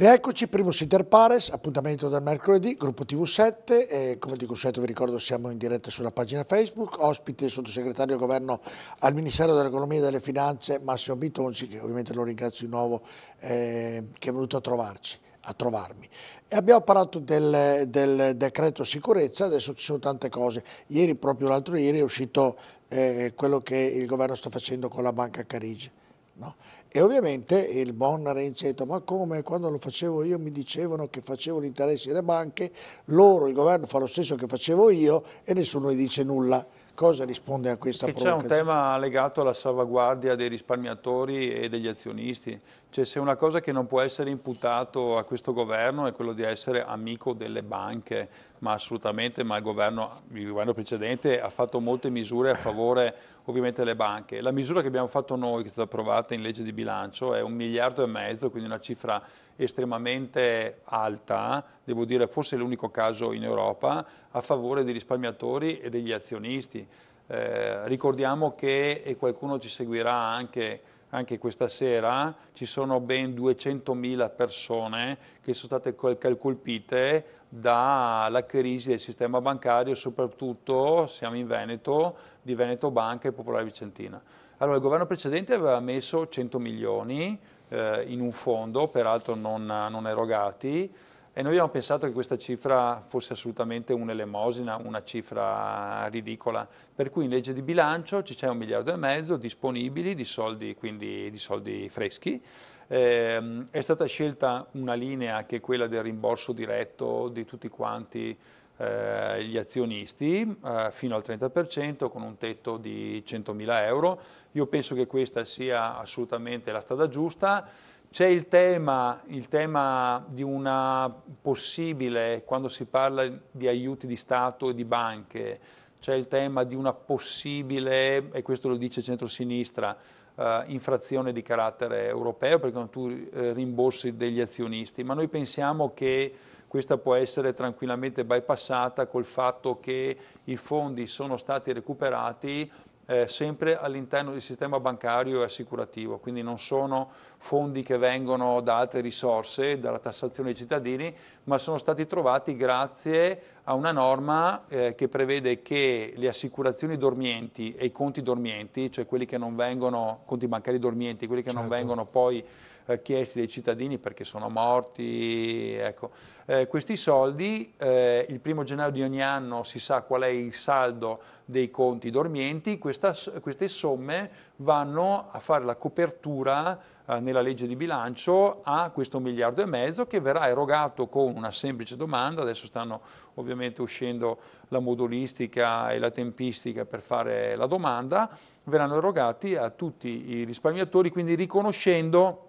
Rieccoci, primo Sitter Pares, appuntamento del mercoledì, gruppo TV7, e come dico sempre vi ricordo siamo in diretta sulla pagina Facebook, ospite il sottosegretario del governo al Ministero dell'Economia e delle Finanze Massimo Bitonci, che ovviamente lo ringrazio di nuovo, eh, che è venuto a trovarci a trovarmi. E abbiamo parlato del, del, decreto sicurezza, adesso ci sono tante cose. Ieri, proprio l'altro ieri, è uscito eh, quello che il governo sta facendo con la Banca Carige. No? E ovviamente il buon Renzetto, ma come quando lo facevo io mi dicevano che facevo gli interessi delle banche, loro, il governo fa lo stesso che facevo io e nessuno gli dice nulla. Cosa risponde a questa che C'è un tema legato alla salvaguardia dei risparmiatori e degli azionisti. Cioè se una cosa che non può essere imputato a questo governo è quello di essere amico delle banche, ma assolutamente, ma il governo, il governo precedente ha fatto molte misure a favore ovviamente delle banche. La misura che abbiamo fatto noi, che è stata approvata in legge di bilancio, è un miliardo e mezzo, quindi una cifra estremamente alta, devo dire forse l'unico caso in Europa, a favore dei risparmiatori e degli azionisti. Eh, ricordiamo che, e qualcuno ci seguirà anche, anche questa sera ci sono ben 200.000 persone che sono state colpite dalla crisi del sistema bancario, soprattutto siamo in Veneto, di Veneto Banca e Popolare Vicentina. Allora, il governo precedente aveva messo 100 milioni eh, in un fondo, peraltro non, non erogati, e noi abbiamo pensato che questa cifra fosse assolutamente un'elemosina, una cifra ridicola. Per cui in legge di bilancio ci c'è un miliardo e mezzo disponibili di soldi, quindi di soldi freschi. Eh, è stata scelta una linea che è quella del rimborso diretto di tutti quanti eh, gli azionisti eh, fino al 30% con un tetto di 100.000 euro. Io penso che questa sia assolutamente la strada giusta c'è il tema, il tema, di una possibile, quando si parla di aiuti di Stato e di banche, c'è il tema di una possibile, e questo lo dice centrosinistra, eh, infrazione di carattere europeo, perché tu eh, rimborsi degli azionisti, ma noi pensiamo che questa può essere tranquillamente bypassata col fatto che i fondi sono stati recuperati eh, sempre all'interno del sistema bancario e assicurativo, quindi non sono fondi che vengono da altre risorse, dalla tassazione dei cittadini, ma sono stati trovati grazie a una norma eh, che prevede che le assicurazioni dormienti e i conti dormienti, cioè quelli che non vengono, conti bancari dormienti, quelli che certo. non vengono poi eh, chiesti dai cittadini perché sono morti. Ecco. Eh, questi soldi, eh, il primo gennaio di ogni anno si sa qual è il saldo dei conti dormienti, Questa, queste somme vanno a fare la copertura eh, nella legge di bilancio a questo miliardo e mezzo che verrà erogato con una semplice domanda, adesso stanno ovviamente uscendo la modulistica e la tempistica per fare la domanda, verranno erogati a tutti i risparmiatori, quindi riconoscendo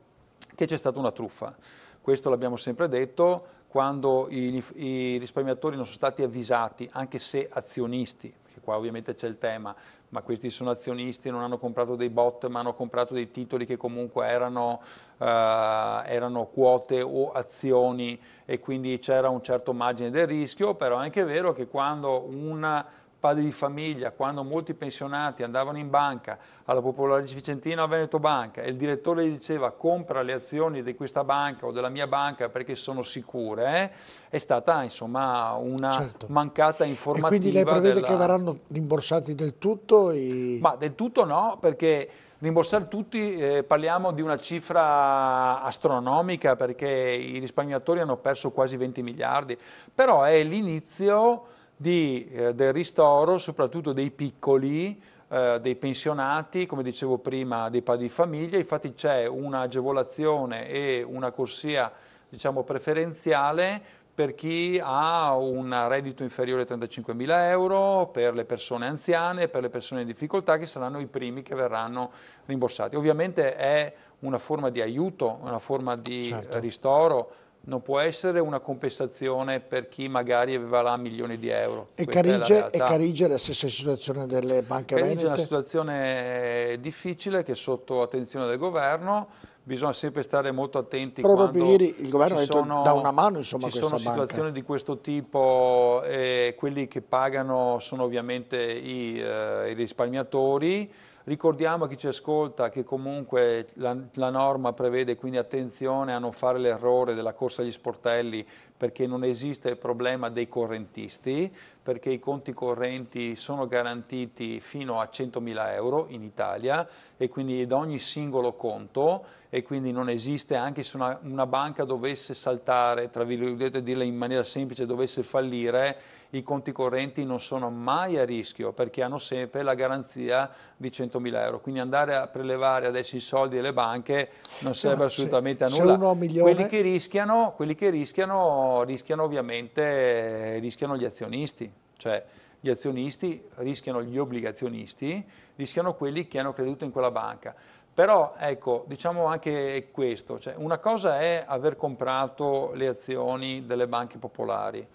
che c'è stata una truffa. Questo l'abbiamo sempre detto, quando i, i, risparmiatori non sono stati avvisati, anche se azionisti, perché qua ovviamente c'è il tema, ma questi sono azionisti, non hanno comprato dei bot, ma hanno comprato dei titoli che comunque erano, eh, erano quote o azioni e quindi c'era un certo margine del rischio, però è anche vero che quando una padri di famiglia, quando molti pensionati andavano in banca alla Popolare Vicentina o a Veneto Banca e il direttore gli diceva compra le azioni di questa banca o della mia banca perché sono sicure, eh? è stata insomma una certo. mancata informativa. E quindi lei prevede della... che verranno rimborsati del tutto? E... Ma del tutto no, perché rimborsare tutti, eh, parliamo di una cifra astronomica perché i risparmiatori hanno perso quasi 20 miliardi, però è l'inizio di, eh, del ristoro soprattutto dei piccoli, eh, dei pensionati, come dicevo prima, dei padri di famiglia. Infatti c'è un'agevolazione e una corsia diciamo, preferenziale per chi ha un reddito inferiore a 35.000 euro, per le persone anziane, per le persone in difficoltà che saranno i primi che verranno rimborsati. Ovviamente è una forma di aiuto, una forma di eh, certo. ristoro, non può essere una compensazione per chi magari aveva là milioni di euro. E Carige, è Carige la stessa situazione delle banche Carige venete? Carige è una situazione difficile che è sotto attenzione del governo, bisogna sempre stare molto attenti Proprio quando ieri il governo ha detto sono, da una mano insomma ci sono situazioni banca. di questo tipo e quelli che pagano sono ovviamente i, eh, i risparmiatori Ricordiamo a chi ci ascolta che comunque la, la, norma prevede quindi attenzione a non fare l'errore della corsa agli sportelli perché non esiste il problema dei correntisti, perché i conti correnti sono garantiti fino a 100.000 euro in Italia e quindi da ogni singolo conto e quindi non esiste anche se una, una banca dovesse saltare, tra virgolette dirla in maniera semplice, dovesse fallire i conti correnti non sono mai a rischio perché hanno sempre la garanzia di 100.000 euro. Quindi andare a prelevare adesso i soldi delle banche non serve no, assolutamente se, a nulla. Uno, milione... quelli, che rischiano, quelli che rischiano, rischiano ovviamente rischiano gli azionisti. Cioè, gli azionisti, rischiano gli obbligazionisti, rischiano quelli che hanno creduto in quella banca. Però ecco, diciamo anche questo, cioè una cosa è aver comprato le azioni delle banche popolari,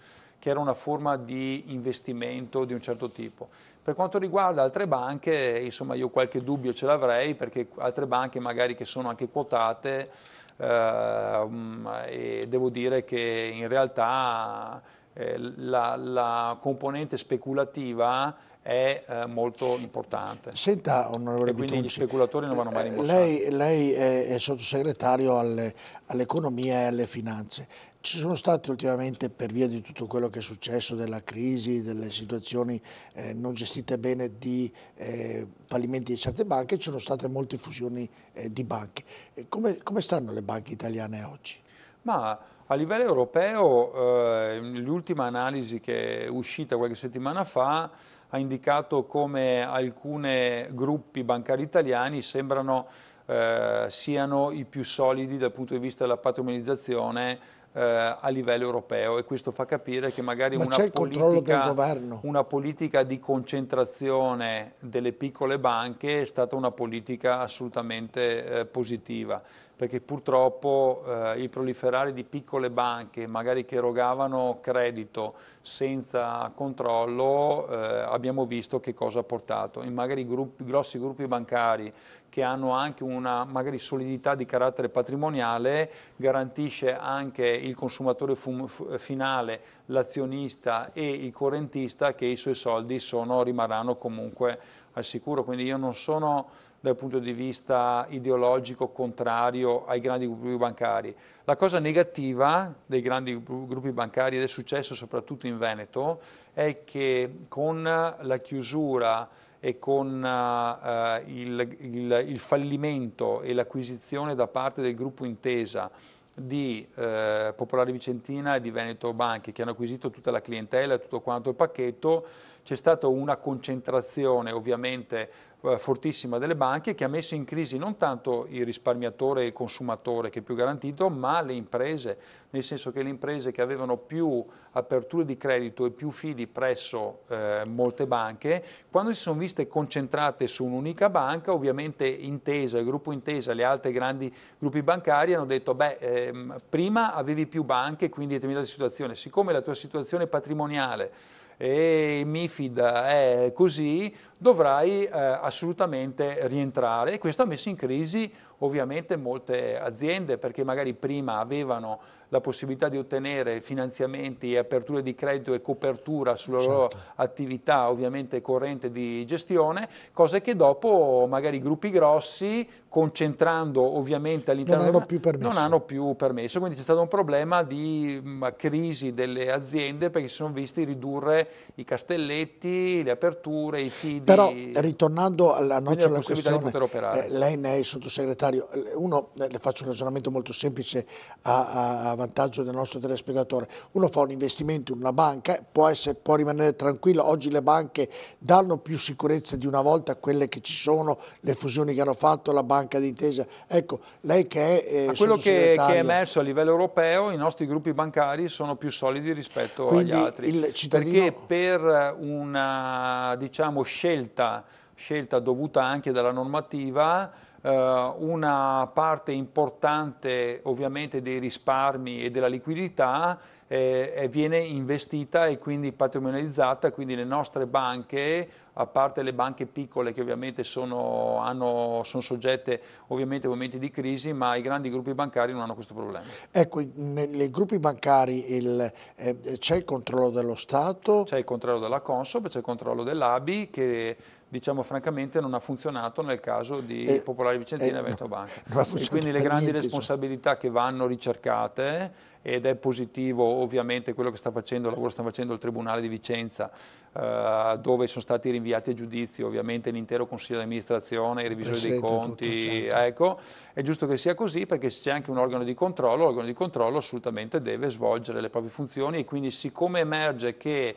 che era una forma di investimento di un certo tipo. Per quanto riguarda altre banche, insomma io qualche dubbio ce l'avrei perché altre banche magari che sono anche quotate eh, mm, devo dire che in realtà eh, la, la componente speculativa è eh, molto importante. Senta, onorevole e quindi Bitunci, gli speculatori non vanno mai eh, rimborsati. Lei, lei è, è, sottosegretario alle, all'economia e alle finanze. Ci sono stati ultimamente, per via di tutto quello che è successo, della crisi, delle situazioni eh, non gestite bene di eh, fallimenti di certe banche, ci sono state molte fusioni eh, di banche. Eh, come, come stanno le banche italiane oggi? Ma a livello europeo, l'ultima analisi che è uscita qualche settimana fa ha indicato come alcuni gruppi bancari italiani sembrano eh, siano i più solidi dal punto di vista della patrimonializzazione eh, a livello europeo e questo fa capire che magari Ma una, politica, una politica di concentrazione delle piccole banche è stata una politica assolutamente eh, positiva perché purtroppo eh, il proliferare di piccole banche, magari che erogavano credito senza controllo, eh, abbiamo visto che cosa ha portato. In magari gruppi, grossi gruppi bancari che hanno anche una solidità di carattere patrimoniale, garantisce anche il consumatore finale, l'azionista e il correntista che i suoi soldi sono, rimarranno comunque al sicuro. Quindi io non sono dal punto di vista ideologico contrario ai grandi gruppi bancari. La cosa negativa dei grandi gruppi bancari ed è successo soprattutto in Veneto è che con la chiusura e con uh, il, il, il fallimento e l'acquisizione da parte del gruppo Intesa di eh, Popolare Vicentina e di Veneto Banchi che hanno acquisito tutta la clientela, e tutto quanto il pacchetto c'è stata una concentrazione ovviamente eh, fortissima delle banche che ha messo in crisi non tanto il risparmiatore e il consumatore che è più garantito, ma le imprese, nel senso che le imprese che avevano più aperture di credito e più fidi presso eh, molte banche, quando si sono viste concentrate su un'unica banca, ovviamente Intesa, il gruppo Intesa, le altre grandi gruppi bancari hanno detto, beh, ehm, prima avevi più banche, quindi determinata situazione, siccome la tua situazione patrimoniale e MIFID è così, dovrai eh, assolutamente rientrare e questo ha messo in crisi ovviamente molte aziende perché magari prima avevano la possibilità di ottenere finanziamenti e aperture di credito e copertura sulla certo. loro attività ovviamente corrente di gestione, cose che dopo magari gruppi grossi concentrando ovviamente all'interno non, hanno più permesso. non hanno più permesso, quindi c'è stato un problema di mh, crisi delle aziende perché si sono visti ridurre i castelletti, le aperture, i fidi. Però ritornando alla nocciola questione, eh, lei ne è il sottosegretario, uno, eh, le faccio un ragionamento molto semplice a, a, a vantaggio del nostro telespettatore, uno fa un investimento in una banca, può, essere, può rimanere tranquillo, oggi le banche danno più sicurezza di una volta a quelle che ci sono, le fusioni che hanno fatto, la banca d'intesa, ecco, lei che è eh, quello che, che, è emerso a livello europeo, i nostri gruppi bancari sono più solidi rispetto Quindi agli altri. Il cittadino perché per una diciamo, scelta scelta dovuta anche dalla normativa, eh, una parte importante ovviamente dei risparmi e della liquidità eh, eh, viene investita e quindi patrimonializzata, quindi le nostre banche, a parte le banche piccole che ovviamente sono, hanno, sono soggette ovviamente a momenti di crisi, ma i grandi gruppi bancari non hanno questo problema. Ecco, nei gruppi bancari eh, c'è il controllo dello Stato? C'è il controllo della Consob, c'è il controllo dell'ABI che diciamo francamente non ha funzionato nel caso di eh, Popolari Vicentina eh, e Veneto Banca. No, e quindi le grandi niente, responsabilità cioè. che vanno ricercate ed è positivo ovviamente quello che sta facendo, il lavoro sta facendo il Tribunale di Vicenza eh, dove sono stati rinviati a giudizio ovviamente l'intero Consiglio di amministrazione, i revisori dei conti, certo. ecco, è giusto che sia così perché se c'è anche un organo di controllo, l'organo di controllo assolutamente deve svolgere le proprie funzioni e quindi siccome emerge che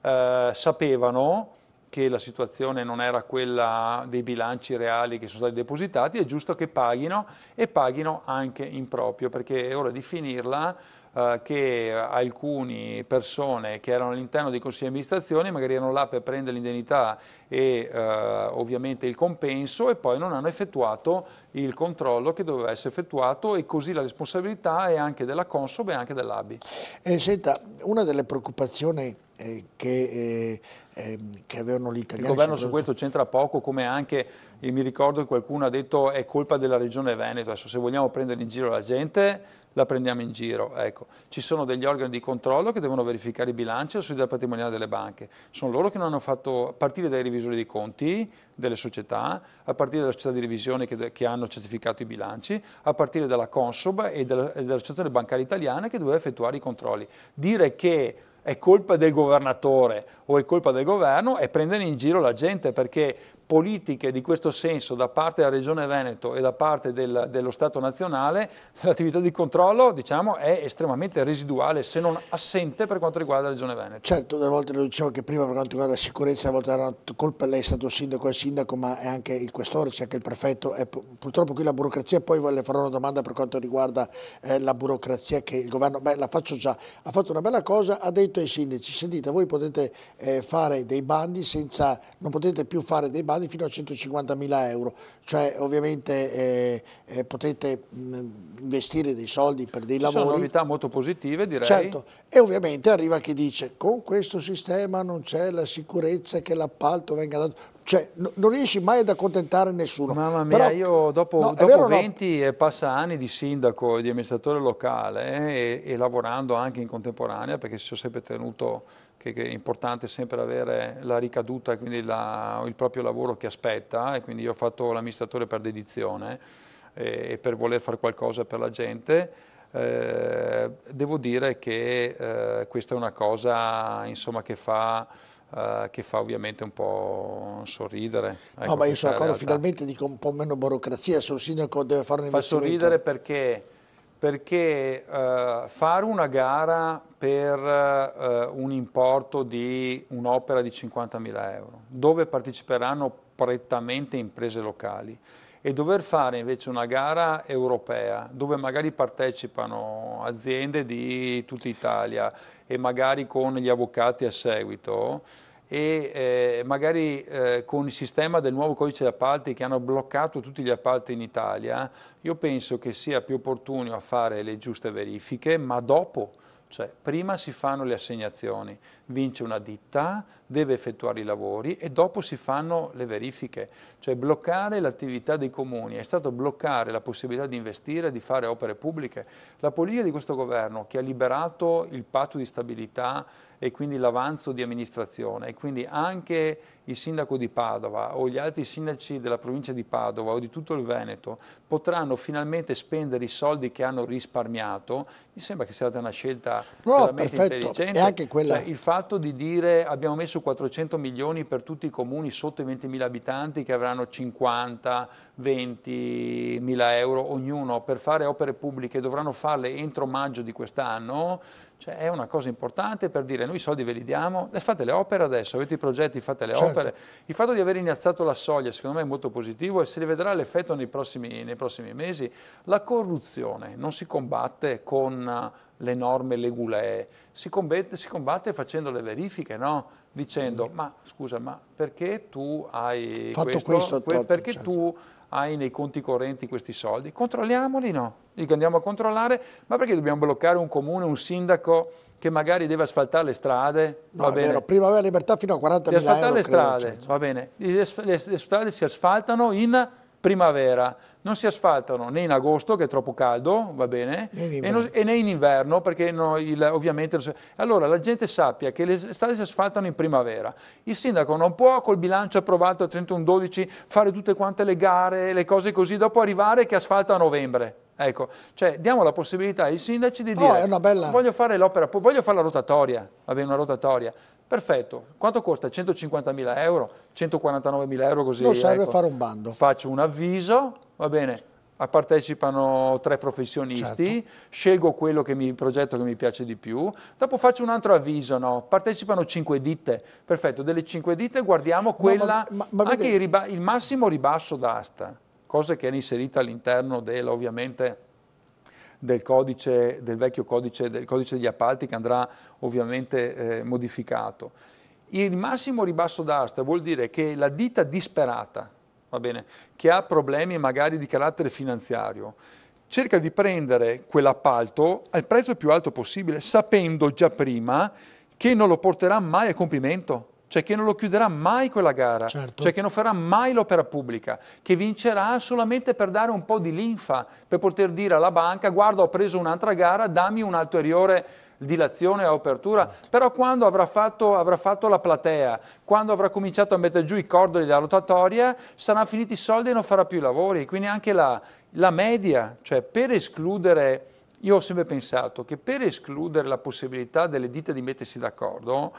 eh, sapevano che la situazione non era quella dei bilanci reali che sono stati depositati, è giusto che paghino e paghino anche in proprio, perché è ora di finirla eh, che alcune persone che erano all'interno dei consigli di amministrazione magari erano là per prendere l'indennità e eh, ovviamente il compenso e poi non hanno effettuato il controllo che doveva essere effettuato e così la responsabilità è anche della Consob e anche dell'ABI. Eh, senta, una delle preoccupazioni eh, che, eh, ehm, che, avevano l'Italia. Il governo su questo c'entra poco, come anche mi ricordo che qualcuno ha detto è colpa della regione Veneto, Adesso, se vogliamo prendere in giro la gente la prendiamo in giro. Ecco. Ci sono degli organi di controllo che devono verificare i bilanci e la solidità patrimoniale delle banche, sono loro che non hanno fatto, a partire dai revisori dei conti delle società, a partire dalla società di revisione che, che hanno certificato i bilanci, a partire dalla Consob e, dalla, e dall'associazione bancaria italiana che doveva effettuare i controlli. Dire che è colpa del governatore o è colpa del governo, è prendere in giro la gente perché politiche di questo senso da parte della Regione Veneto e da parte del, dello Stato nazionale, l'attività di controllo diciamo, è estremamente residuale, se non assente per quanto riguarda la Regione Veneto. Certo, delle volte lo dicevo che prima per quanto riguarda la sicurezza, a volte era colpa lei, è stato sindaco e sindaco, ma è anche il questore, c'è anche il prefetto, e purtroppo qui la burocrazia, poi le farò una domanda per quanto riguarda eh, la burocrazia che il governo, beh la faccio già, ha fatto una bella cosa, ha detto ai sindaci, sentite voi potete eh, fare dei bandi senza, non potete più fare dei bandi locali fino a 150.000 euro, cioè ovviamente eh, eh, potete mh, mm, investire dei soldi per dei lavori. Sono novità molto positive direi. Certo, e ovviamente arriva chi dice con questo sistema non c'è la sicurezza che l'appalto venga dato, cioè no, non riesci mai ad accontentare nessuno. Mamma mia, Però, io dopo, no, dopo 20 no? e passa anni di sindaco e di amministratore locale eh, e, e lavorando anche in contemporanea perché si sono sempre tenuto che, che è importante sempre avere la ricaduta e quindi la, il proprio lavoro che aspetta e quindi io ho fatto l'amministratore per dedizione e, e, per voler fare qualcosa per la gente. Eh, devo dire che eh, questa è una cosa insomma, che fa Uh, che fa ovviamente un po' sorridere. Ecco, no, ma io sono d'accordo, finalmente dico un po' meno burocrazia, se un sindaco deve fare un fa investimento. Fa sorridere perché, perché uh, fare una gara per eh, un importo di un'opera di 50.000 euro, dove parteciperanno prettamente imprese locali e dover fare invece una gara europea dove magari partecipano aziende di tutta Italia e magari con gli avvocati a seguito e eh, magari eh, con il sistema del nuovo codice di appalti che hanno bloccato tutti gli appalti in Italia, io penso che sia più opportuno fare le giuste verifiche, ma dopo cioè, prima si fanno le assegnazioni, vince una ditta, deve effettuare i lavori e dopo si fanno le verifiche. Cioè bloccare l'attività dei comuni è stato bloccare la possibilità di investire, di fare opere pubbliche. La politica di questo governo che ha liberato il patto di stabilità e quindi l'avanzo di amministrazione e quindi anche il sindaco di Padova o gli altri sindaci della provincia di Padova o di tutto il Veneto potranno finalmente spendere i soldi che hanno risparmiato, mi sembra che sia stata una scelta no, veramente perfetto. intelligente. E anche quella... Cioè, fatto di dire abbiamo messo 400 milioni per tutti i comuni sotto i 20.000 abitanti che avranno 50, 20 mila euro ognuno per fare opere pubbliche, e dovranno farle entro maggio di quest'anno, cioè è una cosa importante per dire noi i soldi ve li diamo, eh, fate le opere adesso, avete i progetti, fate le certo. opere. Il fatto di aver innalzato la soglia secondo me è molto positivo e si rivedrà l'effetto nei, nei prossimi mesi. La corruzione non si combatte con le norme legulee, si combatte, si combatte facendo le verifiche, no? dicendo mm. ma scusa ma perché tu hai Fatto questo, questo que top, perché certo. tu hai nei conti correnti questi soldi, controlliamoli no, dico andiamo a controllare, ma perché dobbiamo bloccare un comune, un sindaco che magari deve asfaltare le strade? No, va bene. Vero. prima aveva libertà fino a 40 mila euro. Asfaltare le strade, credo, cioè. certo. va bene, le, le, le strade si asfaltano in primavera. Non si asfaltano né in agosto, che è troppo caldo, va bene, e, non, e né in inverno, perché no, il, ovviamente... Si... Allora la gente sappia che le strade si asfaltano in primavera. Il sindaco non può col bilancio approvato a 31-12 fare tutte quante le gare, le cose così, dopo arrivare che asfalta a novembre. Ecco, cioè diamo la possibilità ai sindaci di dire oh, è una bella... voglio fare l'opera, voglio fare la rotatoria, va bene, una rotatoria, Perfetto, quanto costa? 150.000 euro, 149.000 euro così. Non serve ecco. fare un bando. Faccio un avviso, va bene, partecipano tre professionisti, certo. scelgo quello che mi, progetto che mi piace di più, dopo faccio un altro avviso, no? partecipano cinque ditte, perfetto, delle cinque ditte guardiamo quella, no, ma, ma, ma anche il, riba, il massimo ribasso d'asta, cosa che era inserita all'interno dell'ovviamente... ovviamente, del, codice, del vecchio codice, del codice degli appalti che andrà ovviamente eh, modificato. Il massimo ribasso d'asta vuol dire che la ditta disperata, bene, che ha problemi magari di carattere finanziario, cerca di prendere quell'appalto al prezzo più alto possibile, sapendo già prima che non lo porterà mai a compimento cioè che non lo chiuderà mai quella gara, certo. c'è cioè, chi non farà mai l'opera pubblica, che vincerà solamente per dare un po' di linfa, per poter dire alla banca guarda ho preso un'altra gara, dammi un'ulteriore dilazione o apertura, certo. però quando avrà fatto, avrà fatto, la platea, quando avrà cominciato a mettere giù i cordoli della rotatoria, saranno finiti i soldi e non farà più i lavori, quindi anche la, la media, cioè per escludere... Io ho sempre pensato che per escludere la possibilità delle ditte di mettersi d'accordo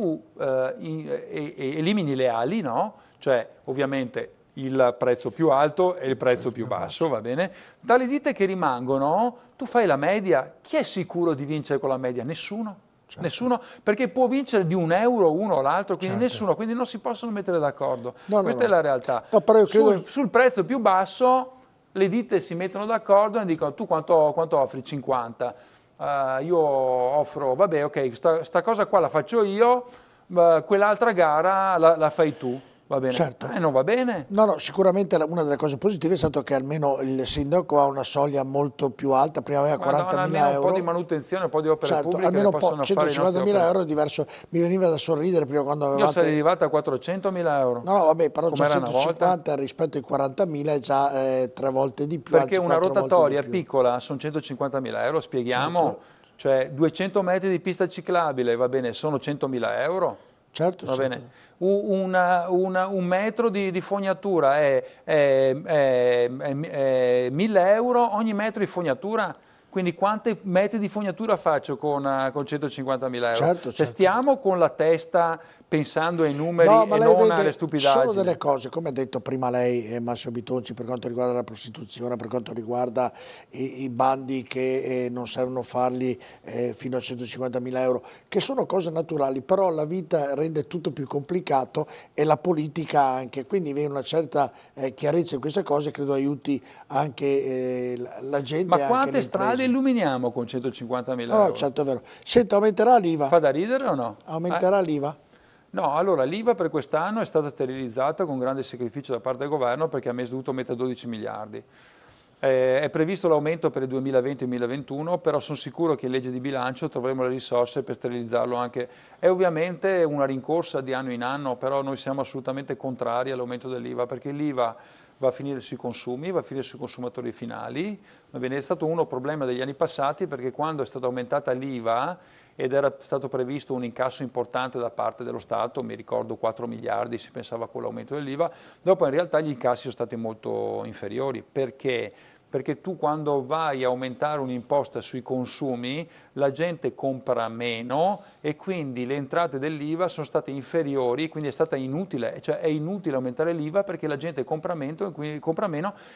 tu eh, in, eh, elimini le ali, no? cioè ovviamente il prezzo più alto e il prezzo più basso, va bene? Dalle ditte che rimangono, tu fai la media, chi è sicuro di vincere con la media? Nessuno. Certo. Nessuno, perché può vincere di un euro uno o l'altro, quindi certo. nessuno, quindi non si possono mettere d'accordo. No, Questa no. è la realtà. Credo... Sul, sul prezzo più basso le ditte si mettono d'accordo e dicono tu quanto, quanto offri? 50 uh, io offro, vabbè ok, questa cosa qua la faccio io, uh, quell'altra gara la, la fai tu. Va bene. Certo. Eh, non va bene? No, no, sicuramente una delle cose positive è stato che almeno il sindaco ha una soglia molto più alta, prima aveva 40.000 euro. un po' di manutenzione, un po' di opere certo, pubbliche. almeno un po', 150.000 euro è diverso. Mi veniva da sorridere prima quando avevate... Io sarei arrivato a 400.000 euro. No, no, vabbè, però Come 150 rispetto ai 40.000 è già eh, tre volte di più. Perché una rotatoria piccola sono 150.000 euro, spieghiamo. Certo. Cioè 200 metri di pista ciclabile, va bene, sono 100.000 euro? Certo, certo. Una, una, un metro di, di fognatura è 1000 euro, ogni metro di fognatura quindi quante metri di fognatura faccio con, uh, con 150.000 euro? Certo, certo. stiamo con la testa pensando ai numeri no, e non vede, alle stupidaggini. Sono delle cose, come ha detto prima lei e eh, Massimo Bitonci per quanto riguarda la prostituzione, per quanto riguarda i, i bandi che eh, non servono farli eh, fino a 150 mila euro, che sono cose naturali, però la vita rende tutto più complicato e la politica anche, quindi viene una certa eh, chiarezza in queste cose, credo aiuti anche eh, la gente. Ma quante strade illuminiamo con 150 mila allora, euro. certo è vero. Senta, aumenterà l'IVA? Fa da ridere o no? Aumenterà eh? l'IVA? No, allora l'IVA per quest'anno è stata sterilizzata con grande sacrificio da parte del governo perché ha me dovuto mettere 12 miliardi. Eh, è previsto l'aumento per il 2020-2021, però sono sicuro che in legge di bilancio troveremo le risorse per sterilizzarlo anche. È ovviamente una rincorsa di anno in anno, però noi siamo assolutamente contrari all'aumento dell'IVA perché l'IVA va a finire sui consumi, va a finire sui consumatori finali, va bene, è stato uno problema degli anni passati perché quando è stata aumentata l'IVA ed era stato previsto un incasso importante da parte dello Stato, mi ricordo 4 miliardi si pensava con l'aumento dell'IVA, dopo in realtà gli incassi sono stati molto inferiori perché perché tu quando vai a aumentare un'imposta sui consumi la gente compra meno e quindi le entrate dell'IVA sono state inferiori, quindi è stata inutile, cioè è inutile aumentare l'IVA perché la gente compra meno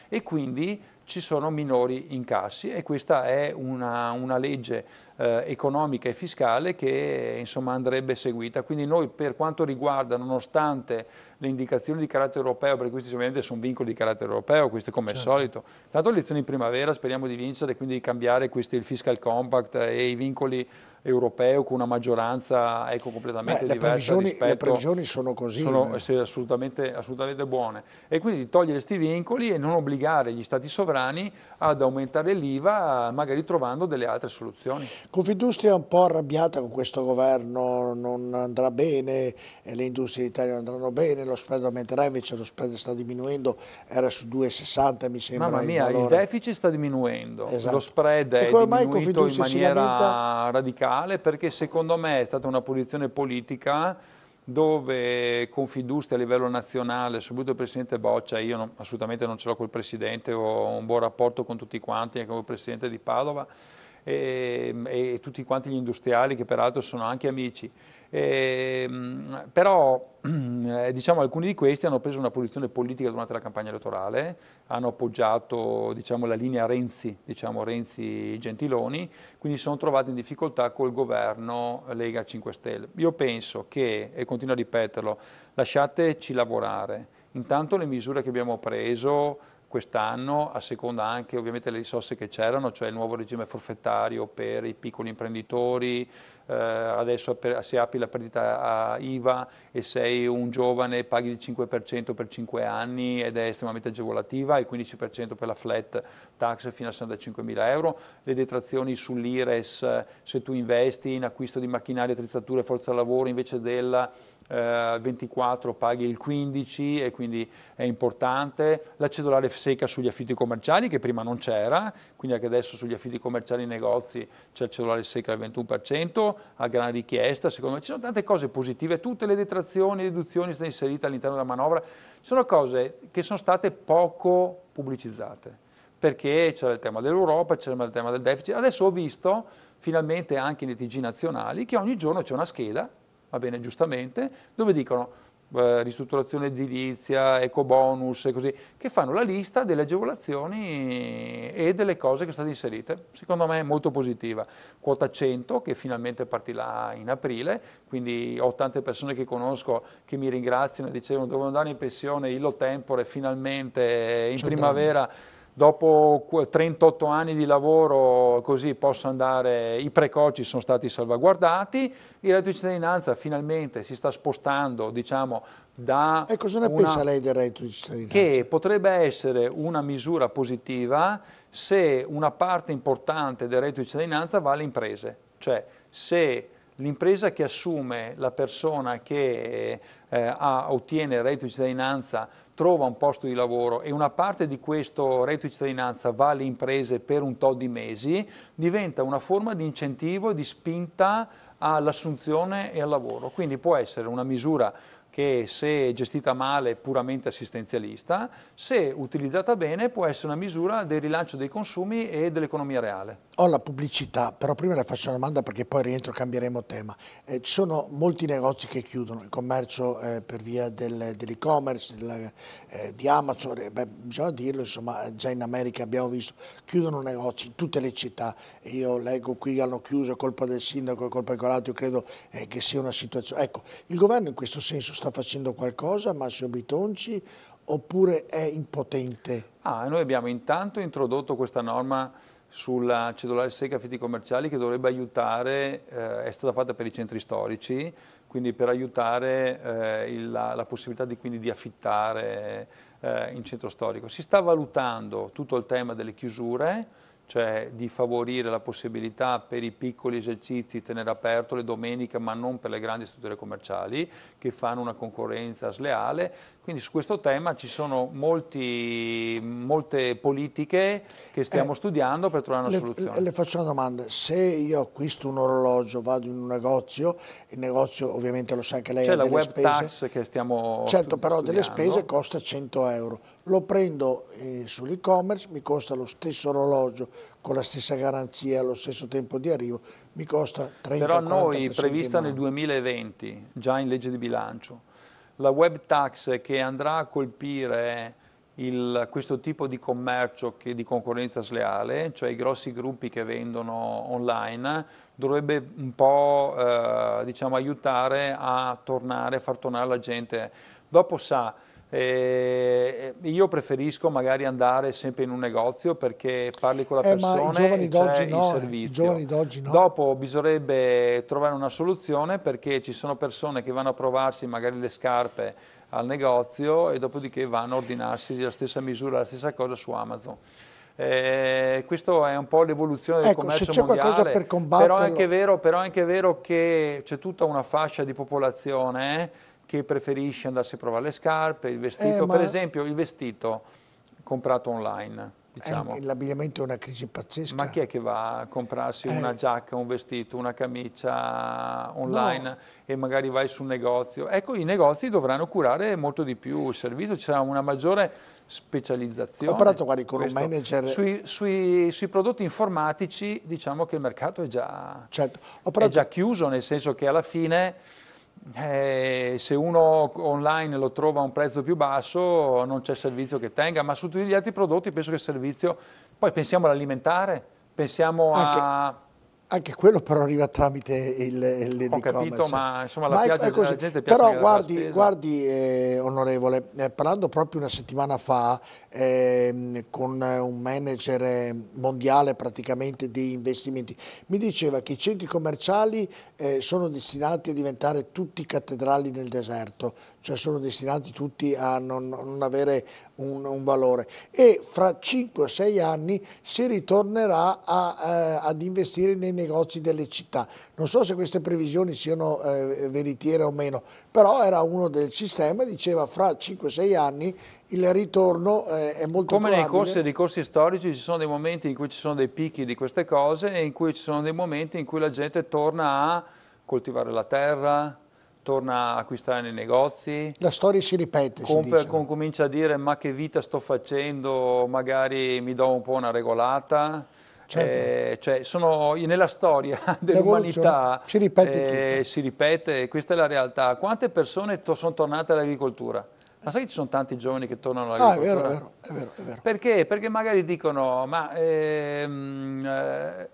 e quindi ci sono minori incassi e questa è una, una legge eh, economica e fiscale che insomma, andrebbe seguita. Quindi noi per quanto riguarda, nonostante le indicazioni di carattere europeo, perché questi ovviamente sono vincoli di carattere europeo, questo come certo. al solito, tanto le elezioni in primavera speriamo di vincere, quindi di cambiare questi, il fiscal compact e i vincoli europeo con una maggioranza ecco, completamente Beh, diversa le rispetto... Le previsioni sono così. Sono eh. assolutamente, assolutamente, buone. E quindi togliere questi vincoli e non obbligare gli stati sovrani ad aumentare l'IVA, magari trovando delle altre soluzioni. Confindustria è un po' arrabbiata con questo governo, non andrà bene, eh, le industrie d'Italia andranno bene, lo spread aumenterà, invece lo spread sta diminuendo, era su 2,60 mi sembra. Mamma mia, il, il deficit sta diminuendo, esatto. lo spread è diminuito in maniera radicale locale perché secondo me è stata una posizione politica dove Confindustria a livello nazionale, soprattutto il Presidente Boccia, io non, assolutamente non ce l'ho col Presidente, ho un buon rapporto con tutti quanti, anche con il Presidente di Padova, e, ehm, e tutti quanti gli industriali che peraltro sono anche amici. E, ehm, però eh, diciamo, alcuni di questi hanno preso una posizione politica durante la campagna elettorale, hanno appoggiato diciamo, la linea Renzi, diciamo, Renzi-Gentiloni, quindi sono trovati in difficoltà col governo Lega 5 Stelle. Io penso che, e continuo a ripeterlo, lasciateci lavorare. Intanto le misure che abbiamo preso quest'anno, a seconda anche ovviamente delle risorse che c'erano, cioè il nuovo regime forfettario per i piccoli imprenditori, eh, adesso per, se apri la perdita a IVA e sei un giovane paghi il 5% per 5 anni ed è estremamente agevolativa, il 15% per la flat tax fino a 65.000 euro, le detrazioni sull'IRES se tu investi in acquisto di macchinari, attrezzature, forza lavoro invece della eh, 24 paghi il 15 e quindi è importante, la cedolare seca sugli affitti commerciali che prima non c'era, quindi anche adesso sugli affitti commerciali e negozi c'è la cedolare seca al 21%, a gran richiesta, secondo me ci sono tante cose positive, tutte le detrazioni, le deduzioni sono inserite all'interno della manovra, sono cose che sono state poco pubblicizzate perché c'era il tema dell'Europa, c'era il tema del deficit. Adesso ho visto finalmente anche nei TG nazionali che ogni giorno c'è una scheda va bene, giustamente, dove dicono eh, ristrutturazione edilizia, eco bonus e così, che fanno la lista delle agevolazioni e delle cose che sono state inserite. Secondo me è molto positiva. Quota 100 che finalmente partirà in aprile, quindi ho tante persone che conosco che mi ringraziano e dicevano dovevo andare in pensione illo tempore, finalmente in primavera dopo 38 anni di lavoro così posso andare, i precoci sono stati salvaguardati, il reddito di cittadinanza finalmente si sta spostando diciamo da... E cosa ne una, pensa lei del reddito di cittadinanza? Che potrebbe essere una misura positiva se una parte importante del reddito di cittadinanza va alle imprese, cioè se L'impresa che assume la persona che eh, ha, ottiene il reddito di cittadinanza trova un posto di lavoro e una parte di questo reddito di cittadinanza va alle imprese per un tot di mesi, diventa una forma di incentivo e di spinta all'assunzione e al lavoro. Quindi può essere una misura che se gestita male è puramente assistenzialista, se utilizzata bene può essere una misura del rilancio dei consumi e dell'economia reale. Ho la pubblicità, però prima le faccio una domanda perché poi rientro e cambieremo tema. Eh, ci sono molti negozi che chiudono, il commercio eh, per via del, dell'e-commerce, del, eh, di Amazon, eh, beh, bisogna dirlo, insomma eh, già in America abbiamo visto, chiudono negozi in tutte le città, io leggo qui hanno chiuso, colpa del sindaco, colpa del colato, io credo eh, che sia una situazione. Ecco, il governo in questo senso sta sta facendo qualcosa Massimo Bitonci oppure è impotente? Ah, noi abbiamo intanto introdotto questa norma sulla cellulare secca affitti commerciali che dovrebbe aiutare, eh, è stata fatta per i centri storici, quindi per aiutare eh, il, la, la, possibilità di, quindi, di affittare eh, in centro storico. Si sta valutando tutto il tema delle chiusure, cioè di favorire la possibilità per i piccoli esercizi di tenere aperto le domeniche ma non per le grandi strutture commerciali che fanno una concorrenza sleale, quindi su questo tema ci sono molti, molte politiche che stiamo eh, studiando per trovare una le, soluzione. Le faccio una domanda, se io acquisto un orologio, vado in un negozio, il negozio ovviamente lo sa anche lei, ha delle spese. C'è la web tax che stiamo Certo, però studiando. delle spese costa 100 euro, lo prendo eh, sull'e-commerce, mi costa lo stesso orologio, con la stessa garanzia, lo stesso tempo di arrivo, mi costa 30 euro. Però noi, prevista nel 2020, già in legge di bilancio, la web tax che andrà a colpire il, questo tipo di commercio che, di concorrenza sleale, cioè i grossi gruppi che vendono online, dovrebbe un po' eh, diciamo, aiutare a tornare, far tornare la gente. Dopo sa, eh, io preferisco magari andare sempre in un negozio perché parli con la eh, persona e c'è il eh, servizio. I giovani no. Dopo bisognerebbe trovare una soluzione perché ci sono persone che vanno a provarsi magari le scarpe al negozio e dopodiché vanno a ordinarsi la stessa misura, la stessa cosa su Amazon. Eh, questo è un po' l'evoluzione del ecco, commercio mondiale, per però, è vero, però è anche vero che c'è tutta una fascia di popolazione che preferisce andarsi a provare le scarpe, il vestito, eh, per esempio il vestito comprato online. Diciamo. Eh, l'abbigliamento è una crisi pazzesca. Ma chi è che va a comprarsi eh. una giacca, un vestito, una camicia online no. e magari vai su un negozio? Ecco, i negozi dovranno curare molto di più il servizio, ci sarà una maggiore specializzazione. Ho parlato guardi, con Questo. un manager... Sui, sui, sui, prodotti informatici diciamo che il mercato è già, certo. parlato... è già chiuso, nel senso che alla fine eh, se uno online lo trova a un prezzo più basso non c'è servizio che tenga, ma su tutti gli altri prodotti penso che il servizio, poi pensiamo all'alimentare, pensiamo Anche. a anche quello però arriva tramite l'e-commerce. Ho capito, ma insomma la, ma piace, è così. la gente piace Però guardi, guardi eh, onorevole, eh, parlando proprio una settimana fa eh, con un manager eh, mondiale praticamente di investimenti, mi diceva che i centri commerciali eh, sono destinati a diventare tutti cattedrali nel deserto, cioè sono destinati tutti a non, non avere un, un, valore e fra 5 6 anni si ritornerà a, a, eh, ad investire nei negozi delle città. Non so se queste previsioni siano eh, veritiere o meno, però era uno del sistema, diceva fra 5-6 anni il ritorno eh, è molto Come probabile. nei corsi, dei corsi storici ci sono dei momenti in cui ci sono dei picchi di queste cose e in cui ci sono dei momenti in cui la gente torna a coltivare la terra, torna a acquistare nei negozi. La storia si ripete, Comp si com Comincia a dire ma che vita sto facendo, magari mi do un po' una regolata. Certo. Eh, cioè sono nella storia dell'umanità si ripete, eh, si ripete, questa è la realtà. Quante persone to sono tornate all'agricoltura? Ma sai che ci sono tanti giovani che tornano all'agricoltura? Ah, è vero, è vero, è vero, Perché? Perché magari dicono, ma ehm, eh,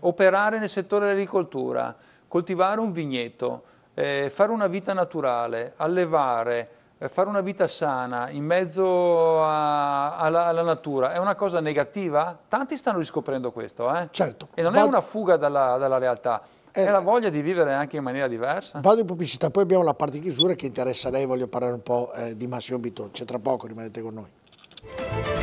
operare nel settore dell'agricoltura, coltivare un vigneto, eh, fare una vita naturale, allevare, eh, fare una vita sana in mezzo a, alla, alla, natura è una cosa negativa? Tanti stanno riscoprendo questo, eh? Certo. E non è una fuga dalla, dalla realtà, eh, è la voglia di vivere anche in maniera diversa. Vado in pubblicità, poi abbiamo la parte di chiusura che interessa a lei, voglio parlare un po' eh, di Massimo Bitton, c'è tra poco, rimanete con noi.